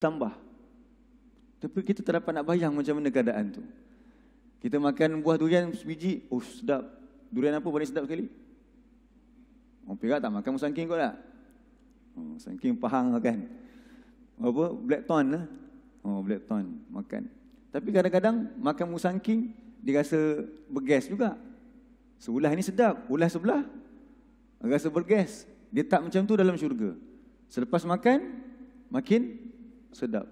tambah. Tapi kita tak dapat nak bayang macam mana keadaan tu. Kita makan buah durian sebiji, oh sedap. Durian apa paling sedap sekali? Oh, pirak tak makan musangking kot tak? Oh, musangking pahang lah kan? Apa? Black ton lah. Oh, black ton makan. Tapi kadang-kadang makan musangking, dia rasa bergas juga. Sebelah ni sedap, ulah sebelah. Rasa bergas. Dia tak macam tu dalam syurga. Selepas makan, makin sedap.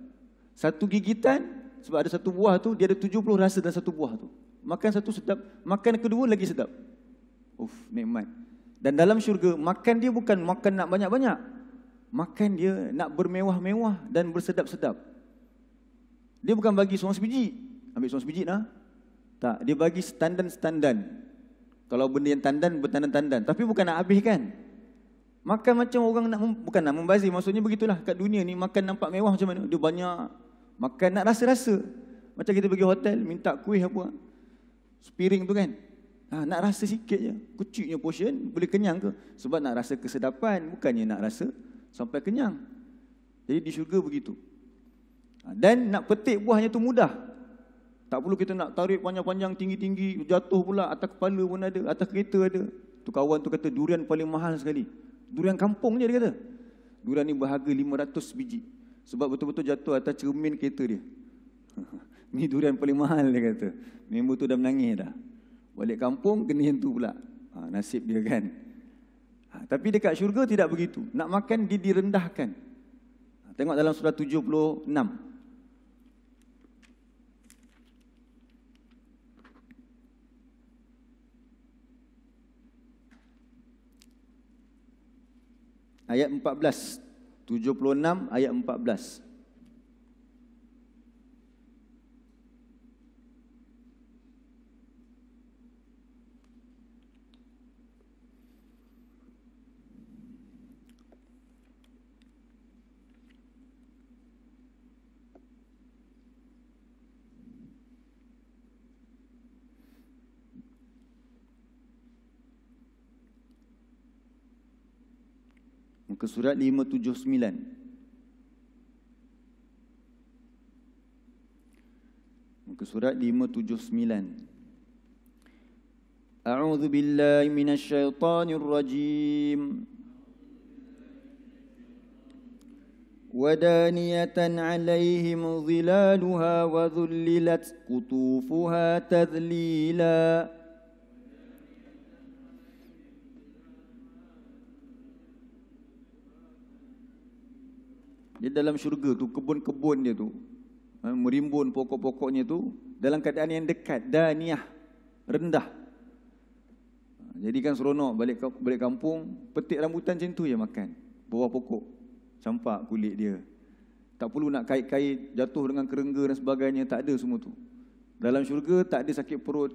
Satu gigitan sebab ada satu buah tu dia ada 70 rasa dalam satu buah tu. Makan satu sedap, makan kedua lagi sedap. Uf, nikmat. Dan dalam syurga makan dia bukan makan nak banyak-banyak. Makan dia nak bermewah-mewah dan bersedap-sedap. Dia bukan bagi seorang sebiji. Ambil seorang sebiji lah. Tak, dia bagi standan-standan. Kalau benda yang tandan, bertandan-tandan. Tapi bukan nak habiskan. kan? Makan macam orang nak bukan nak membazir maksudnya begitulah kat dunia ni makan nampak mewah macam mana dia banyak makan nak rasa-rasa. Macam kita pergi hotel minta kuih apa. Spiring tu kan. Ha, nak rasa sikit je. Kecilnya portion boleh kenyang ke? Sebab nak rasa kesedapan bukannya nak rasa sampai kenyang. Jadi di syurga begitu. Ha, dan nak petik buahnya tu mudah. Tak perlu kita nak tarik panjang-panjang tinggi-tinggi jatuh pula atas kepala pun ada, atas kereta ada. Tu kawan tu kata durian paling mahal sekali. Durian kampung je dia kata. Durian ni berharga 500 biji. Sebab betul-betul jatuh atas cermin kereta dia. ni durian paling mahal dia kata. Member tu dah menangis dah. Balik kampung kena hentu pula. Ha, nasib dia kan. Ha, tapi dekat syurga tidak begitu. Nak makan dia direndahkan. Ha, tengok dalam surah 76. Ayat 14. 76 ayat 14. ke surat 579. Muka surat 579. A'udzu billahi minasy syaithanir rajim. ودانية عليهم ظلالها وذللت قطوفها تذليلاً Dia dalam syurga tu, kebun-kebun dia tu. Ha, merimbun pokok-pokoknya tu. Dalam keadaan yang dekat, daniah. Rendah. Ha, Jadi kan seronok balik balik kampung, petik rambutan macam tu je makan. Bawah pokok. Campak kulit dia. Tak perlu nak kait-kait, jatuh dengan kerengga dan sebagainya. Tak ada semua tu. Dalam syurga tak ada sakit perut.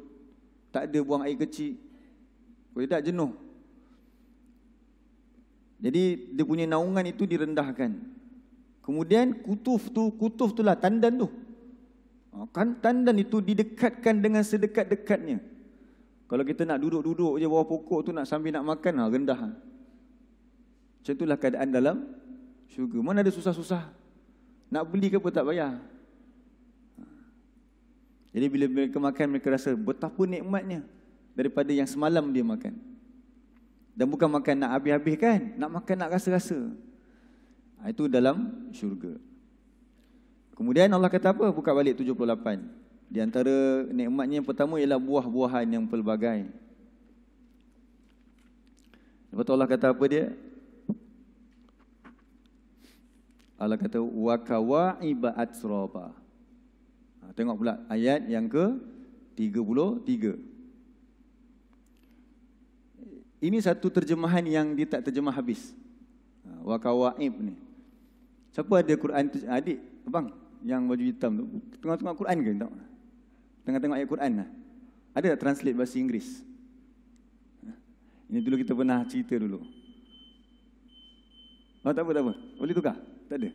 Tak ada buang air kecil. Kalau tidak jenuh. Jadi dia punya naungan itu direndahkan. Kemudian kutuf tu, kutuf itulah tandan tu. Ha, kan tandan itu didekatkan dengan sedekat-dekatnya. Kalau kita nak duduk-duduk je bawah pokok tu nak sambil nak makan, ha, rendah. Ha. Macam itulah keadaan dalam syurga. Mana ada susah-susah? Nak beli ke apa tak bayar? Ha. Jadi bila mereka makan, mereka rasa betapa nikmatnya daripada yang semalam dia makan. Dan bukan makan nak habis-habiskan, nak makan nak rasa-rasa. Ah, itu dalam syurga. Kemudian Allah kata apa? Buka balik 78. Di antara nikmatnya yang pertama ialah buah-buahan yang pelbagai. Lepas tu Allah kata apa dia? Allah kata, وَكَوَعِبَ أَتْسْرَوْبَ ah, Tengok pula ayat yang ke 33. Ini satu terjemahan yang dia tak terjemah habis. وَكَوَعِبَ ah, ni. Siapa ada Quran tu ah, adik, abang yang baju hitam tu? Tengah-tengah Quran ke tak? Tengah-tengah ayat Quran lah. Ada tak translate bahasa Inggeris? Ah, ini dulu kita pernah cerita dulu. Oh, tak apa, tak apa. Boleh tukar? Tak ada.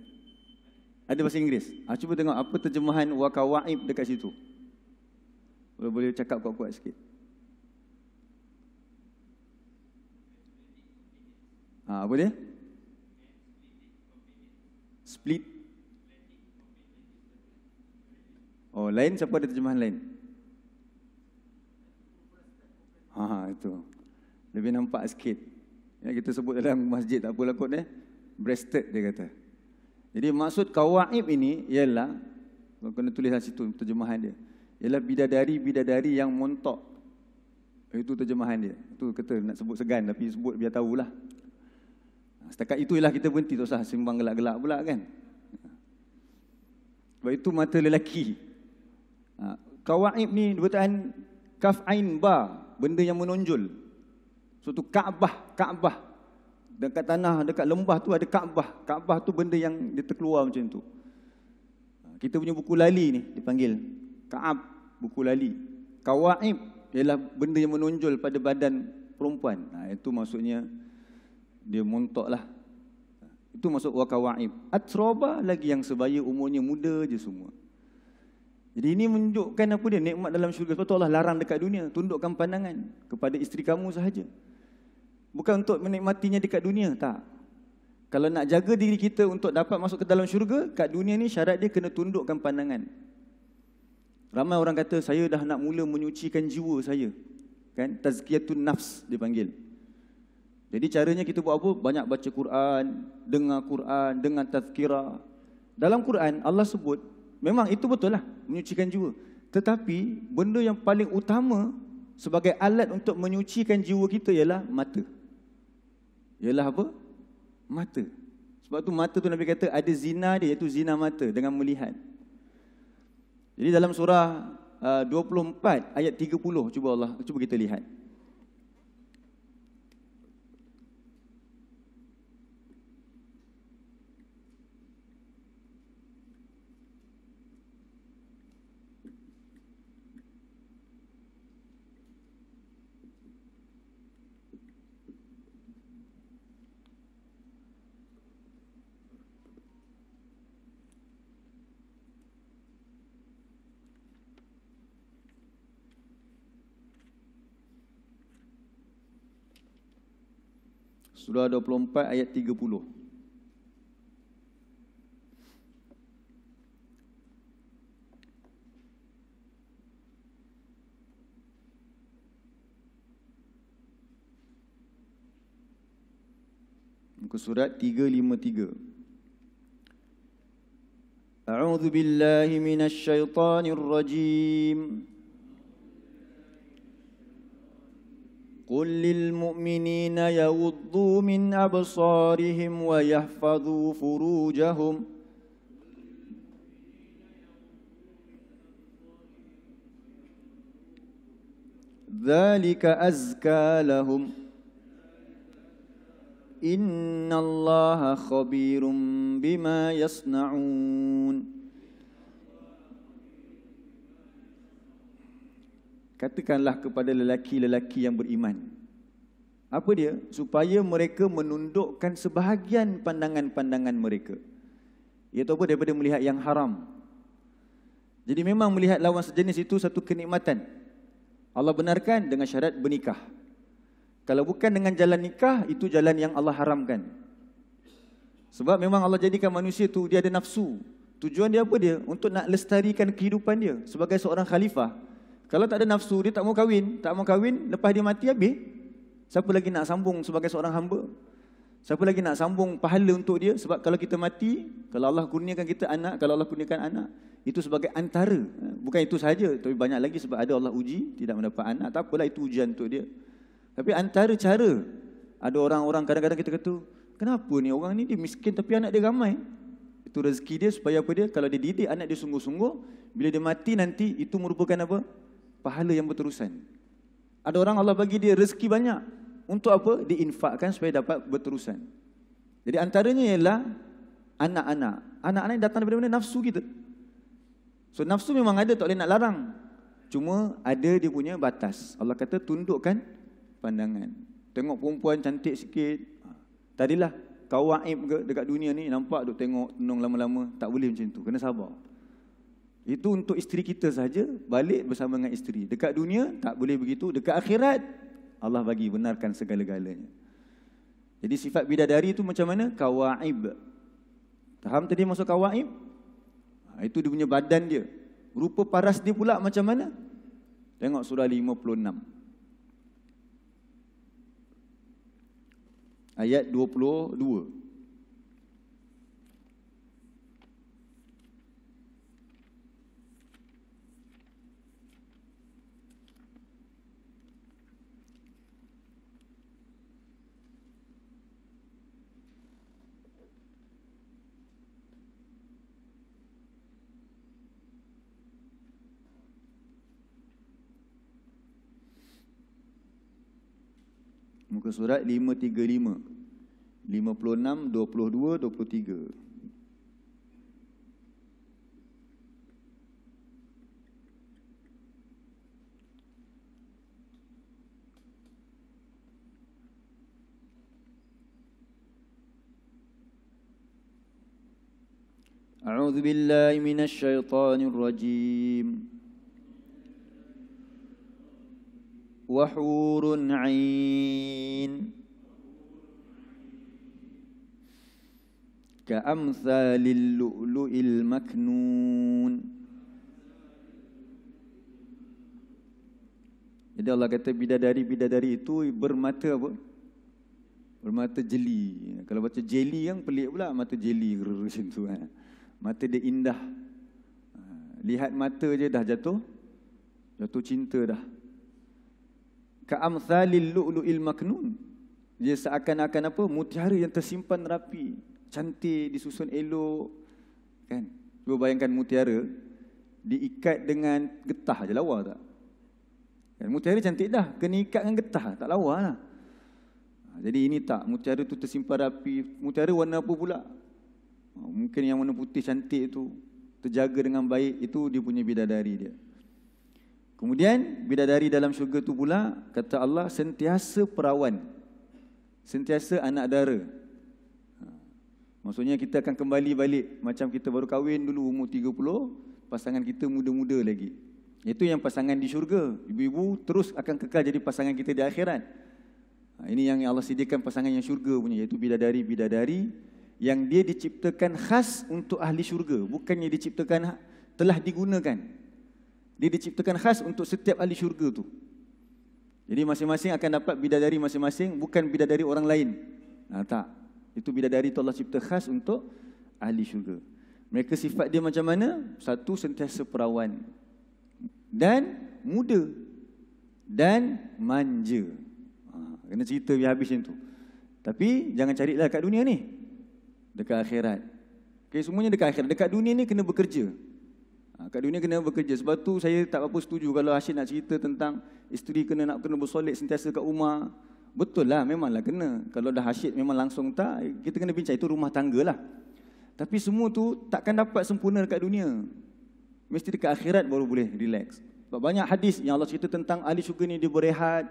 Ada bahasa Inggeris. Ah, cuba tengok apa terjemahan wakawaib dekat situ. Boleh, boleh cakap kuat-kuat sikit. Ah, apa dia? split Oh lain siapa ada terjemahan lain Ha itu lebih nampak sikit ya, kita sebut dalam masjid tak apalah kot eh breasted dia kata Jadi maksud kawaib ini ialah kau kena tulislah situ terjemahan dia ialah bidadari-bidadari yang montok itu terjemahan dia. Itu kata nak sebut segan tapi sebut biar tahulah. Setakat itulah kita berhenti tak usah sembang gelak-gelak pula kan. Sebab itu mata lelaki. Ha, Kawaib ni dia kata kaf ain ba, benda yang menonjol. Suatu so, Kaabah, Kaabah. Dekat tanah, dekat lembah tu ada Kaabah. Kaabah tu benda yang dia terkeluar macam tu. Ha, kita punya buku lali ni dipanggil Kaab, buku lali. Kawaib ialah benda yang menonjol pada badan perempuan. Ha, itu maksudnya dia montok lah. Itu masuk wakawaib. Atroba lagi yang sebaya umurnya muda je semua. Jadi ini menunjukkan apa dia? Nikmat dalam syurga. Sebab tu Allah larang dekat dunia. Tundukkan pandangan kepada isteri kamu sahaja. Bukan untuk menikmatinya dekat dunia. Tak. Kalau nak jaga diri kita untuk dapat masuk ke dalam syurga, kat dunia ni syarat dia kena tundukkan pandangan. Ramai orang kata, saya dah nak mula menyucikan jiwa saya. Kan? Tazkiyatun nafs dipanggil. panggil. Jadi caranya kita buat apa? Banyak baca Quran, dengar Quran, dengar tazkira. Dalam Quran Allah sebut, memang itu betul lah, menyucikan jiwa. Tetapi benda yang paling utama sebagai alat untuk menyucikan jiwa kita ialah mata. Ialah apa? Mata. Sebab tu mata tu Nabi kata ada zina dia iaitu zina mata dengan melihat. Jadi dalam surah 24 uh, ayat 30 cuba Allah cuba kita lihat. Surah 24 ayat 30 Muka surat 353 أعوذ بالله من الشيطان الرجيم قل للمؤمنين يغضوا من أبصارهم ويحفظوا فروجهم ذلك أزكى لهم إن الله خبير بما يصنعون katakanlah kepada lelaki-lelaki yang beriman. Apa dia? Supaya mereka menundukkan sebahagian pandangan-pandangan mereka. Iaitu apa? Daripada melihat yang haram. Jadi memang melihat lawan sejenis itu satu kenikmatan. Allah benarkan dengan syarat bernikah. Kalau bukan dengan jalan nikah, itu jalan yang Allah haramkan. Sebab memang Allah jadikan manusia itu, dia ada nafsu. Tujuan dia apa dia? Untuk nak lestarikan kehidupan dia sebagai seorang khalifah. Kalau tak ada nafsu, dia tak mau kahwin. Tak mau kahwin, lepas dia mati habis. Siapa lagi nak sambung sebagai seorang hamba? Siapa lagi nak sambung pahala untuk dia? Sebab kalau kita mati, kalau Allah kurniakan kita anak, kalau Allah kurniakan anak, itu sebagai antara. Bukan itu saja, tapi banyak lagi sebab ada Allah uji, tidak mendapat anak. Tak apalah itu ujian untuk dia. Tapi antara cara, ada orang-orang kadang-kadang kita kata, kenapa ni orang ni dia miskin tapi anak dia ramai? Itu rezeki dia supaya apa dia? Kalau dia didik anak dia sungguh-sungguh, bila dia mati nanti itu merupakan apa? pahala yang berterusan. Ada orang Allah bagi dia rezeki banyak. Untuk apa? Diinfakkan supaya dapat berterusan. Jadi antaranya ialah anak-anak. Anak-anak datang daripada mana? Nafsu kita. So nafsu memang ada tak boleh nak larang. Cuma ada dia punya batas. Allah kata tundukkan pandangan. Tengok perempuan cantik sikit. Ha. Tadilah kau waib ke dekat dunia ni nampak duk tengok tenung lama-lama tak boleh macam tu. Kena sabar. Itu untuk isteri kita saja balik bersama dengan isteri. Dekat dunia tak boleh begitu, dekat akhirat Allah bagi benarkan segala-galanya. Jadi sifat bidadari itu macam mana? Kawaib. Faham tadi maksud kawaib? Ha, itu dia punya badan dia. Rupa paras dia pula macam mana? Tengok surah 56. Ayat 22. Muka surat 535. 56, 22, 23. أعوذ بالله من الشيطان الرجيم وحور عين كأمثال اللؤلؤ المكنون Jadi Allah kata bidadari-bidadari itu bermata apa? Bermata jeli. Kalau baca jeli kan pelik pula mata jeli. Macam tu, eh. Mata dia indah. Ha, lihat mata je dah jatuh. Jatuh cinta dah. Ka'amthalil lu'lu'il maknun. Dia seakan-akan apa? Mutiara yang tersimpan rapi. Cantik, disusun elok. Kan? Cuba bayangkan mutiara. Diikat dengan getah je lawa tak? Kan? Mutiara cantik dah. Kena ikat dengan getah. Tak lawa lah. Ha, jadi ini tak. Mutiara tu tersimpan rapi. Mutiara warna apa pula? Ha, mungkin yang warna putih cantik tu. Terjaga dengan baik. Itu dia punya bidadari dia. Kemudian bidadari dalam syurga tu pula kata Allah sentiasa perawan. Sentiasa anak dara. Ha. Maksudnya kita akan kembali balik macam kita baru kahwin dulu umur 30, pasangan kita muda-muda lagi. Itu yang pasangan di syurga. Ibu-ibu terus akan kekal jadi pasangan kita di akhirat. Ha, ini yang Allah sediakan pasangan yang syurga punya iaitu bidadari-bidadari yang dia diciptakan khas untuk ahli syurga, bukannya diciptakan ha, telah digunakan dia diciptakan khas untuk setiap ahli syurga tu. Jadi masing-masing akan dapat bidadari masing-masing, bukan bidadari orang lain. Nah, ha, tak. Itu bidadari tu Allah cipta khas untuk ahli syurga. Mereka sifat dia macam mana? Satu, sentiasa perawan. Dan muda. Dan manja. Ha, kena cerita biar habis macam tu. Tapi jangan carilah kat dunia ni. Dekat akhirat. Okay, semuanya dekat akhirat. Dekat dunia ni kena Bekerja. Ha, kat dunia kena bekerja. Sebab tu saya tak apa setuju kalau Hashim nak cerita tentang isteri kena nak kena bersolek sentiasa kat rumah. Betul lah, memanglah kena. Kalau dah Hashim memang langsung tak, kita kena bincang. Itu rumah tangga lah. Tapi semua tu takkan dapat sempurna dekat dunia. Mesti dekat akhirat baru boleh relax. Sebab banyak hadis yang Allah cerita tentang ahli syurga ni dia berehat.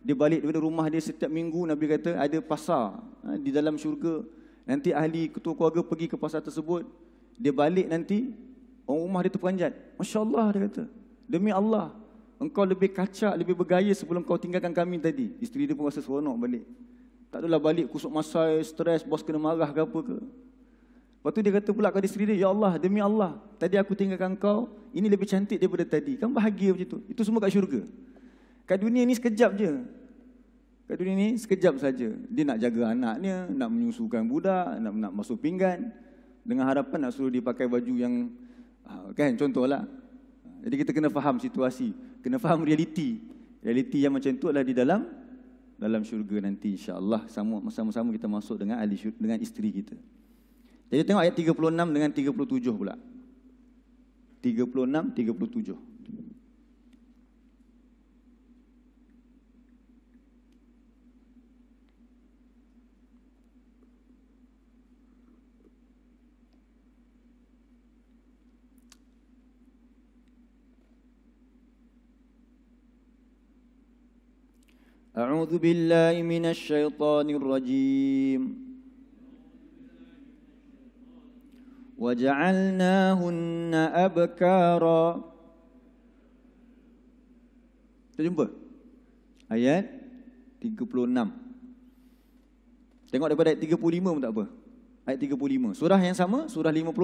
Dia balik daripada rumah dia setiap minggu. Nabi kata ada pasar ha, di dalam syurga. Nanti ahli ketua keluarga pergi ke pasar tersebut. Dia balik nanti Orang rumah dia terperanjat. Masya Allah dia kata. Demi Allah. Engkau lebih kacak, lebih bergaya sebelum kau tinggalkan kami tadi. Isteri dia pun rasa seronok balik. Tak tahu lah balik kusuk masai, stres, bos kena marah ke apa ke. Lepas tu dia kata pula kepada isteri dia, Ya Allah, demi Allah. Tadi aku tinggalkan kau, ini lebih cantik daripada tadi. Kan bahagia macam tu. Itu semua kat syurga. Kat dunia ni sekejap je. Kat dunia ni sekejap saja. Dia nak jaga anaknya, nak menyusukan budak, nak, nak masuk pinggan. Dengan harapan nak suruh dia pakai baju yang Ah, kan contohlah. Jadi kita kena faham situasi, kena faham realiti. Realiti yang macam tu adalah di dalam dalam syurga nanti insyaallah allah sama-sama kita masuk dengan ahli syurga, dengan isteri kita. Jadi tengok ayat 36 dengan 37 pula. 36 37. أعوذ بالله من الشيطان الرجيم وجعلناهن أبكارا Kita jumpa ayat 36. Tengok daripada ayat 35 pun tak apa. Ayat 35. Surah yang sama, surah 56.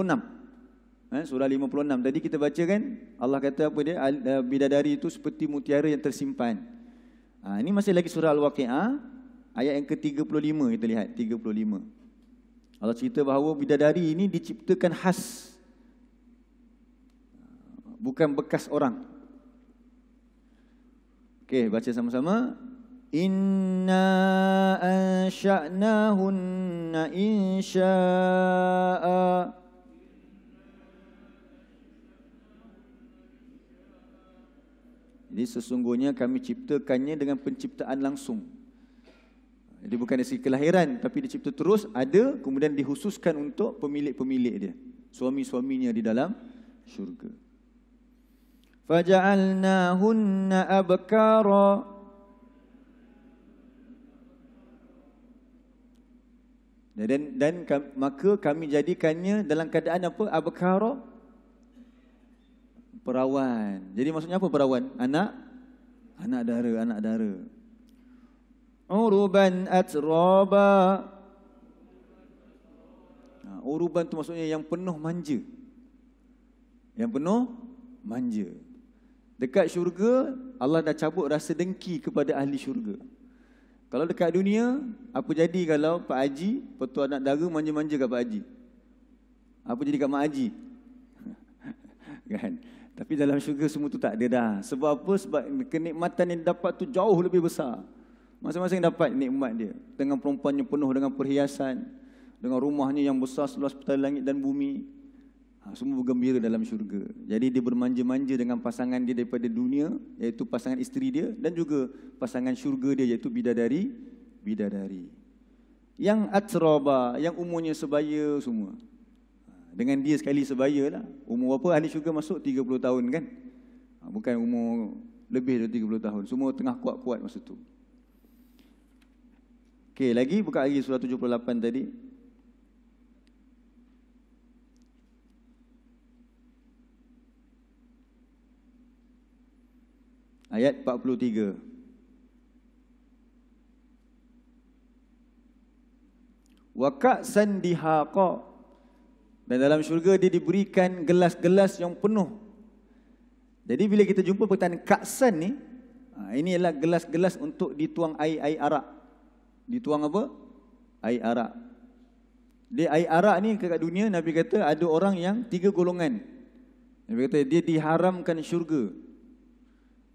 Eh, surah 56. Tadi kita baca kan, Allah kata apa dia, eh, bidadari itu seperti mutiara yang tersimpan. Ha, ini masih lagi surah Al-Waqi'ah. Ayat yang ke-35 kita lihat. 35. Allah cerita bahawa bidadari ini diciptakan khas. Bukan bekas orang. Okey, baca sama-sama. Inna ansha'nahunna insha'a. Ini sesungguhnya kami ciptakannya dengan penciptaan langsung. Jadi bukan dari segi kelahiran tapi dicipta terus ada kemudian dihususkan untuk pemilik-pemilik dia. Suami-suaminya di dalam syurga. Faja'alnahunna abkara Dan, dan, dan maka kami jadikannya dalam keadaan apa? Abkara perawan. Jadi maksudnya apa perawan? Anak anak dara, anak dara. Uruban atraba. Ah, ha, uruban tu maksudnya yang penuh manja. Yang penuh manja. Dekat syurga, Allah dah cabut rasa dengki kepada ahli syurga. Kalau dekat dunia, apa jadi kalau Pak Haji, petua anak dara manja-manja kat Pak Haji? Apa jadi kat Mak Haji? kan? Tapi dalam syurga semua tu tak ada dah. Sebab apa? Sebab kenikmatan yang dapat tu jauh lebih besar. Masing-masing dapat nikmat dia. Dengan perempuan yang penuh dengan perhiasan. Dengan rumahnya yang besar seluas petala langit dan bumi. Ha, semua bergembira dalam syurga. Jadi dia bermanja-manja dengan pasangan dia daripada dunia. Iaitu pasangan isteri dia. Dan juga pasangan syurga dia iaitu bidadari. Bidadari. Yang atroba, yang umurnya sebaya semua. Dengan dia sekali sebaya lah. Umur apa ahli syurga masuk? 30 tahun kan? Ha, bukan umur lebih dari 30 tahun. Semua tengah kuat-kuat masa tu. Okay lagi buka lagi surah 78 tadi. Ayat 43. Wakak sandiha kok dan dalam syurga dia diberikan gelas-gelas yang penuh. Jadi bila kita jumpa perkataan kaksan ni, ha, ini adalah gelas-gelas untuk dituang air-air arak. Dituang apa? Air arak. Dia air arak ni kat dunia Nabi kata ada orang yang tiga golongan. Nabi kata dia diharamkan syurga.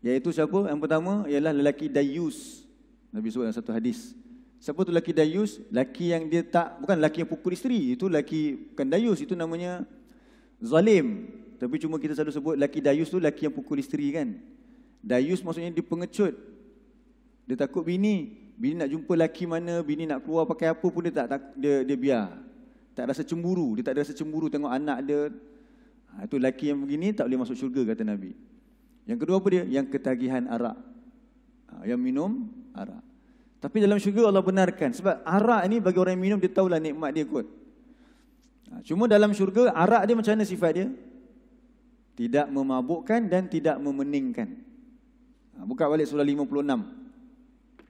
Yaitu siapa? Yang pertama ialah lelaki dayus. Nabi sebut dalam satu hadis. Siapa tu lelaki dayus? Lelaki yang dia tak, bukan lelaki yang pukul isteri. Itu lelaki, bukan dayus, itu namanya zalim. Tapi cuma kita selalu sebut lelaki dayus tu lelaki yang pukul isteri kan. Dayus maksudnya dia pengecut. Dia takut bini. Bini nak jumpa lelaki mana, bini nak keluar pakai apa pun dia tak, tak dia, dia biar. Tak rasa cemburu. Dia tak rasa cemburu tengok anak dia. Ha, itu lelaki yang begini tak boleh masuk syurga kata Nabi. Yang kedua apa dia? Yang ketagihan arak. Ha, yang minum arak. Tapi dalam syurga Allah benarkan. Sebab arak ni bagi orang yang minum dia tahulah nikmat dia kot. Ha, cuma dalam syurga arak dia macam mana sifat dia? Tidak memabukkan dan tidak memeningkan. Ha, buka balik surah 56.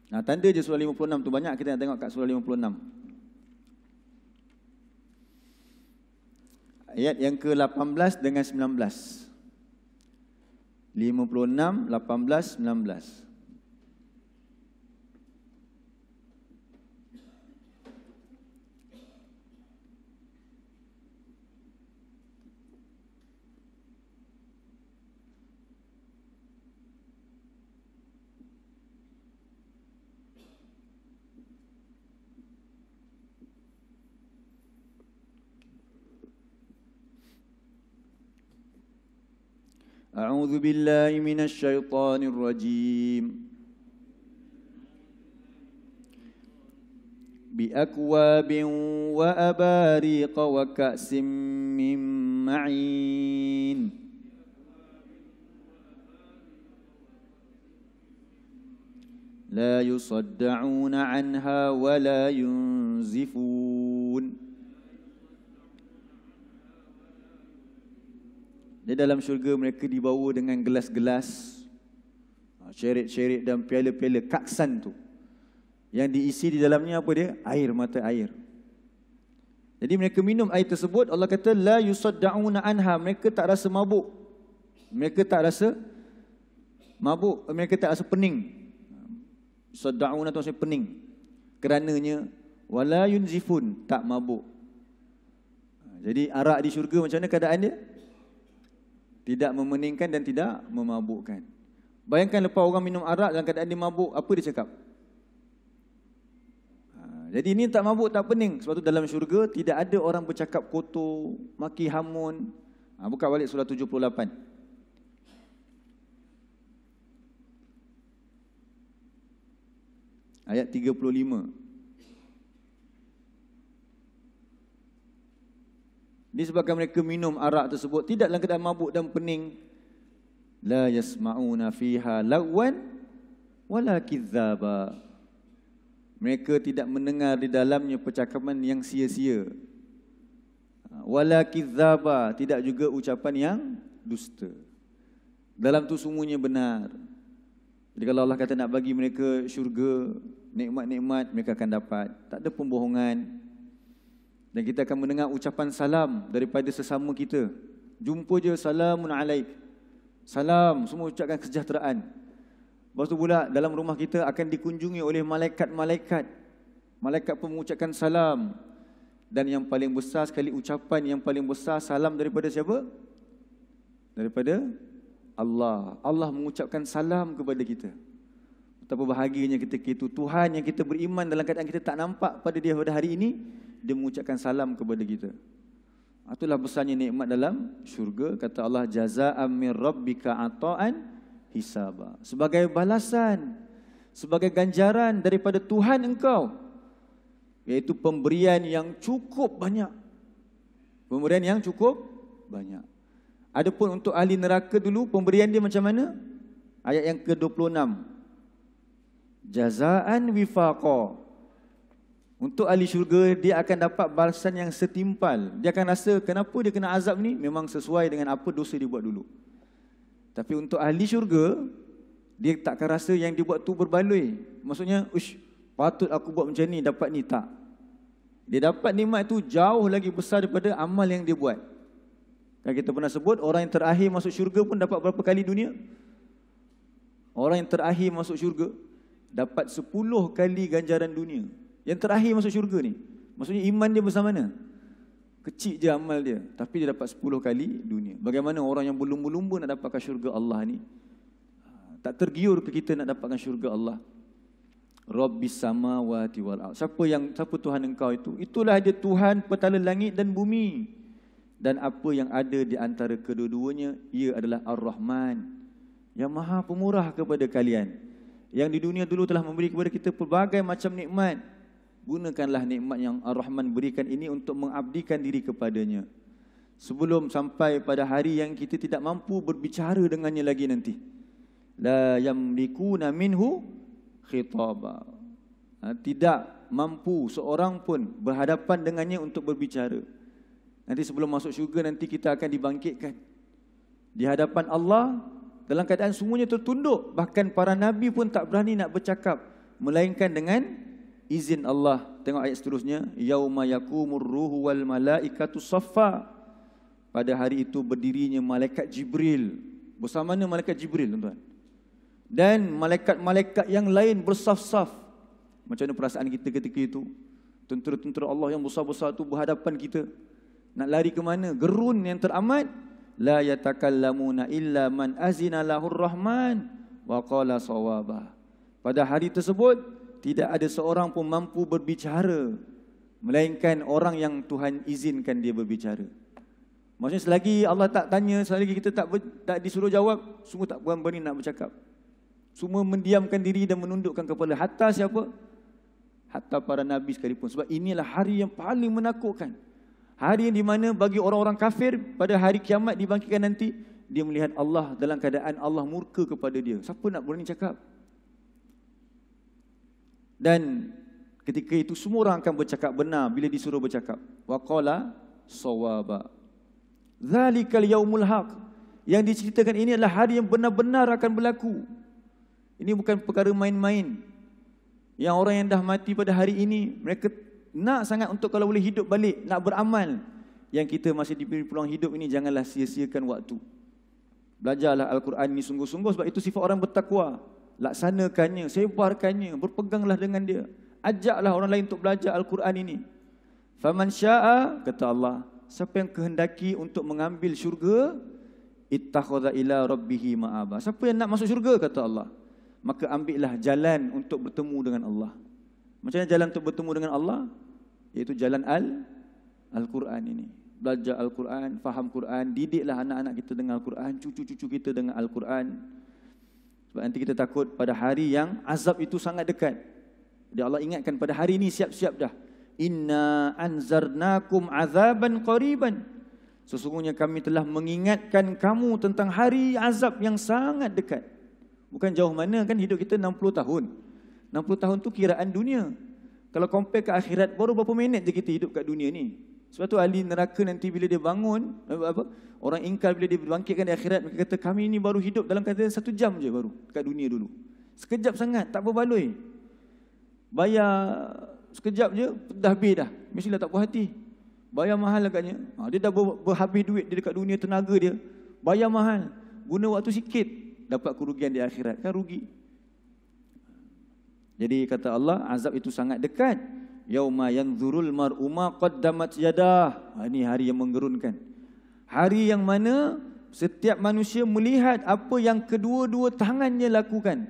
Nah, ha, tanda je surah 56 tu banyak kita nak tengok kat surah 56. Ayat yang ke-18 dengan 19. 56, 18, 19. أعوذ بالله من الشيطان الرجيم بأكواب وأباريق وكأس من معين لا يصدعون عنها ولا ينزفون Di dalam syurga mereka dibawa dengan gelas-gelas, ah, syarit-syarit dan piala-piala kaksan tu. Yang diisi di dalamnya apa dia? Air mata air. Jadi mereka minum air tersebut, Allah kata la yusadda'una anha, mereka tak rasa mabuk. Mereka tak rasa mabuk, mereka tak rasa pening. Sadda'una tu maksudnya pening. Kerananya wala yunzifun, tak mabuk. Ah, jadi arak di syurga macam mana keadaan dia? Tidak memeningkan dan tidak memabukkan. Bayangkan lepas orang minum arak dalam keadaan dia mabuk, apa dia cakap? Ha, jadi ini tak mabuk, tak pening. Sebab itu dalam syurga tidak ada orang bercakap kotor, maki hamun. Ha, buka balik surah 78. Ayat disebabkan mereka minum arak tersebut tidak dalam keadaan mabuk dan pening la yasmauna fiha lawan wala kidzaba mereka tidak mendengar di dalamnya percakapan yang sia-sia wala kidzaba tidak juga ucapan yang dusta dalam tu semuanya benar jadi kalau Allah kata nak bagi mereka syurga nikmat-nikmat mereka akan dapat tak ada pembohongan dan kita akan mendengar ucapan salam daripada sesama kita. Jumpa je salamun alaik. Salam, semua ucapkan kesejahteraan. Lepas tu pula dalam rumah kita akan dikunjungi oleh malaikat-malaikat. Malaikat pun mengucapkan salam. Dan yang paling besar sekali ucapan yang paling besar salam daripada siapa? Daripada Allah. Allah mengucapkan salam kepada kita. Betapa bahagianya kita itu. Tuhan yang kita beriman dalam keadaan kita tak nampak pada dia pada hari ini dia mengucapkan salam kepada kita. Itulah besarnya nikmat dalam syurga. Kata Allah, jaza'am min rabbika ata'an hisaba. Sebagai balasan, sebagai ganjaran daripada Tuhan engkau. Iaitu pemberian yang cukup banyak. Pemberian yang cukup banyak. Adapun untuk ahli neraka dulu, pemberian dia macam mana? Ayat yang ke-26. Jaza'an wifaqah. Untuk ahli syurga, dia akan dapat balasan yang setimpal. Dia akan rasa kenapa dia kena azab ni memang sesuai dengan apa dosa dia buat dulu. Tapi untuk ahli syurga, dia tak akan rasa yang dia buat tu berbaloi. Maksudnya, ush, patut aku buat macam ni, dapat ni. Tak. Dia dapat nikmat tu jauh lagi besar daripada amal yang dia buat. Kan kita pernah sebut, orang yang terakhir masuk syurga pun dapat berapa kali dunia? Orang yang terakhir masuk syurga, dapat 10 kali ganjaran dunia. Yang terakhir masuk syurga ni. Maksudnya iman dia bersama mana? Kecil je amal dia. Tapi dia dapat 10 kali dunia. Bagaimana orang yang berlumba-lumba nak dapatkan syurga Allah ni. Ah, tak tergiur ke kita nak dapatkan syurga Allah. Rabbis samawati wal al. Siapa yang siapa Tuhan engkau itu? Itulah dia Tuhan petala langit dan bumi. Dan apa yang ada di antara kedua-duanya, ia adalah Ar-Rahman. Yang maha pemurah kepada kalian. Yang di dunia dulu telah memberi kepada kita pelbagai macam nikmat gunakanlah nikmat yang Ar-Rahman berikan ini untuk mengabdikan diri kepadanya. Sebelum sampai pada hari yang kita tidak mampu berbicara dengannya lagi nanti. La na minhu khitaba. Ha, tidak mampu seorang pun berhadapan dengannya untuk berbicara. Nanti sebelum masuk syurga nanti kita akan dibangkitkan. Di hadapan Allah dalam keadaan semuanya tertunduk. Bahkan para nabi pun tak berani nak bercakap. Melainkan dengan izin Allah. Tengok ayat seterusnya, yauma yakumur ruhu wal malaikatu saffa. Pada hari itu berdirinya malaikat Jibril. Bersama mana malaikat Jibril, tuan-tuan? Dan malaikat-malaikat yang lain bersaf-saf. Macam mana perasaan kita ketika itu? Tentera-tentera Allah yang besar-besar itu berhadapan kita. Nak lari ke mana? Gerun yang teramat. La yatakallamuna illa man azina rahman. Wa qala sawabah. Pada hari tersebut, tidak ada seorang pun mampu berbicara melainkan orang yang Tuhan izinkan dia berbicara. Maksudnya selagi Allah tak tanya, selagi kita tak ber, tak disuruh jawab, semua tak berani nak bercakap. Semua mendiamkan diri dan menundukkan kepala hatta siapa? Hatta para nabi sekalipun. Sebab inilah hari yang paling menakutkan. Hari yang di mana bagi orang-orang kafir pada hari kiamat dibangkitkan nanti, dia melihat Allah dalam keadaan Allah murka kepada dia. Siapa nak berani cakap? Dan ketika itu semua orang akan bercakap benar bila disuruh bercakap. Waqala sawaba. Zalikal yaumul haq. Yang diceritakan ini adalah hari yang benar-benar akan berlaku. Ini bukan perkara main-main. Yang orang yang dah mati pada hari ini, mereka nak sangat untuk kalau boleh hidup balik, nak beramal. Yang kita masih diberi peluang hidup ini, janganlah sia-siakan waktu. Belajarlah Al-Quran ini sungguh-sungguh sebab itu sifat orang bertakwa laksanakannya, sebarkannya, berpeganglah dengan dia. Ajaklah orang lain untuk belajar Al-Quran ini. Faman sya'a, kata Allah, siapa yang kehendaki untuk mengambil syurga, ittakhoza ila rabbihi ma'aba. Siapa yang nak masuk syurga, kata Allah. Maka ambillah jalan untuk bertemu dengan Allah. Macam mana jalan untuk bertemu dengan Allah? Iaitu jalan al Al-Quran ini. Belajar Al-Quran, faham Quran, didiklah anak-anak kita dengan Al-Quran, cucu-cucu kita dengan Al-Quran. Sebab nanti kita takut pada hari yang azab itu sangat dekat. Jadi Allah ingatkan pada hari ini siap-siap dah. Inna anzarnakum azaban qariban. Sesungguhnya kami telah mengingatkan kamu tentang hari azab yang sangat dekat. Bukan jauh mana kan hidup kita 60 tahun. 60 tahun tu kiraan dunia. Kalau compare ke akhirat baru berapa minit je kita hidup kat dunia ni. Sebab tu ahli neraka nanti bila dia bangun, eh, apa, orang ingkar bila dia bangkitkan di akhirat, mereka kata kami ini baru hidup dalam keadaan satu jam je baru, dekat dunia dulu. Sekejap sangat, tak berbaloi. Bayar sekejap je, dah habis dah. Mesti dah tak puas hati. Bayar mahal lah agaknya. Ha, dia dah berhabis duit dia dekat dunia, tenaga dia. Bayar mahal. Guna waktu sikit, dapat kerugian di akhirat. Kan rugi. Jadi kata Allah, azab itu sangat dekat. Yauma yanzurul mar'u ma qaddamat yadah. Ha, ini hari yang menggerunkan. Hari yang mana setiap manusia melihat apa yang kedua-dua tangannya lakukan.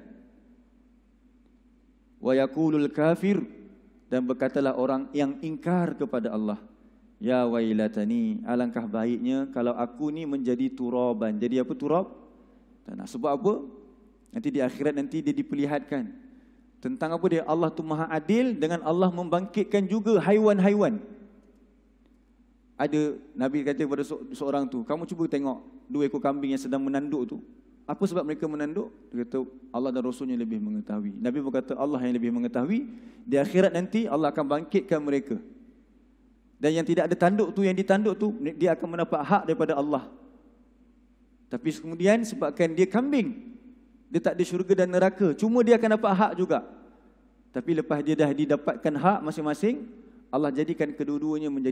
Wa yakulul kafir dan berkatalah orang yang ingkar kepada Allah. Ya wailatani, alangkah baiknya kalau aku ni menjadi turaban. Jadi apa turab? Tanah. Sebab apa? Nanti di akhirat nanti dia diperlihatkan. Tentang apa dia? Allah tu maha adil dengan Allah membangkitkan juga haiwan-haiwan. Ada Nabi kata kepada seorang tu, kamu cuba tengok dua ekor kambing yang sedang menanduk tu. Apa sebab mereka menanduk? Dia kata Allah dan Rasulnya lebih mengetahui. Nabi berkata Allah yang lebih mengetahui. Di akhirat nanti Allah akan bangkitkan mereka. Dan yang tidak ada tanduk tu, yang ditanduk tu, dia akan mendapat hak daripada Allah. Tapi kemudian sebabkan dia kambing, dia tak ada syurga dan neraka. Cuma dia akan dapat hak juga. Tapi lepas dia dah didapatkan hak masing-masing, Allah jadikan kedua-duanya menjadi